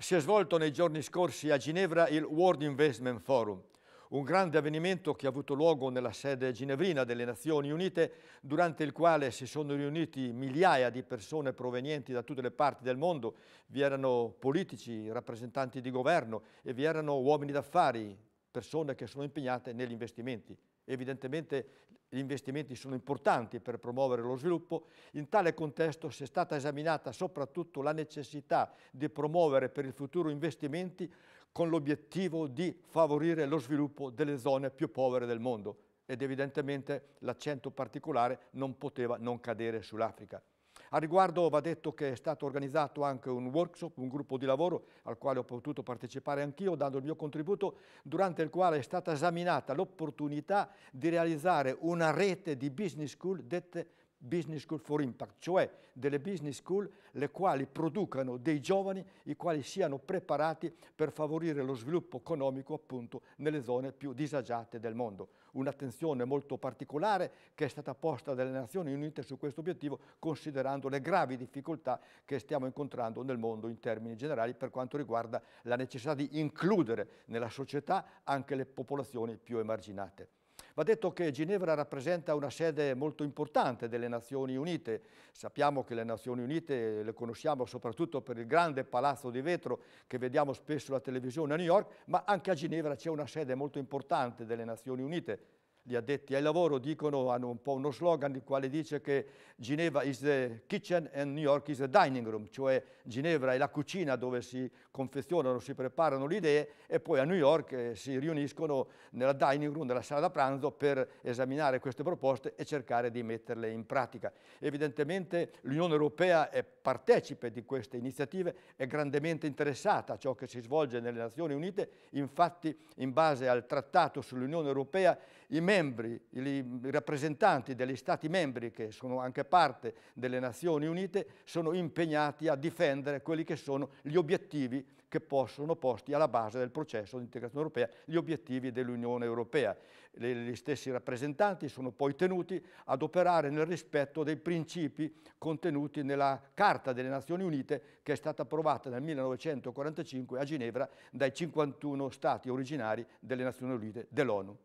si è svolto nei giorni scorsi a Ginevra il World Investment Forum, un grande avvenimento che ha avuto luogo nella sede ginevrina delle Nazioni Unite, durante il quale si sono riuniti migliaia di persone provenienti da tutte le parti del mondo. Vi erano politici, rappresentanti di governo e vi erano uomini d'affari, persone che sono impegnate negli investimenti evidentemente gli investimenti sono importanti per promuovere lo sviluppo, in tale contesto si è stata esaminata soprattutto la necessità di promuovere per il futuro investimenti con l'obiettivo di favorire lo sviluppo delle zone più povere del mondo ed evidentemente l'accento particolare non poteva non cadere sull'Africa. A riguardo va detto che è stato organizzato anche un workshop, un gruppo di lavoro al quale ho potuto partecipare anch'io dando il mio contributo, durante il quale è stata esaminata l'opportunità di realizzare una rete di business school dette business school for impact, cioè delle business school le quali producano dei giovani i quali siano preparati per favorire lo sviluppo economico appunto nelle zone più disagiate del mondo. Un'attenzione molto particolare che è stata posta dalle Nazioni Unite su questo obiettivo considerando le gravi difficoltà che stiamo incontrando nel mondo in termini generali per quanto riguarda la necessità di includere nella società anche le popolazioni più emarginate. Va detto che Ginevra rappresenta una sede molto importante delle Nazioni Unite. Sappiamo che le Nazioni Unite le conosciamo soprattutto per il grande palazzo di vetro che vediamo spesso alla televisione a New York, ma anche a Ginevra c'è una sede molto importante delle Nazioni Unite, gli addetti ai lavoro dicono, hanno un po' uno slogan il quale dice che Ginevra is the kitchen and New York is the dining room, cioè Ginevra è la cucina dove si confezionano, si preparano le idee e poi a New York eh, si riuniscono nella dining room, nella sala da pranzo per esaminare queste proposte e cercare di metterle in pratica. Evidentemente l'Unione Europea è partecipe di queste iniziative, è grandemente interessata a ciò che si svolge nelle Nazioni Unite, infatti in base al trattato sull'Unione Europea i membri membri, i rappresentanti degli Stati membri che sono anche parte delle Nazioni Unite sono impegnati a difendere quelli che sono gli obiettivi che possono posti alla base del processo di integrazione europea, gli obiettivi dell'Unione Europea. Gli stessi rappresentanti sono poi tenuti ad operare nel rispetto dei principi contenuti nella Carta delle Nazioni Unite che è stata approvata nel 1945 a Ginevra dai 51 Stati originari delle Nazioni Unite dell'ONU.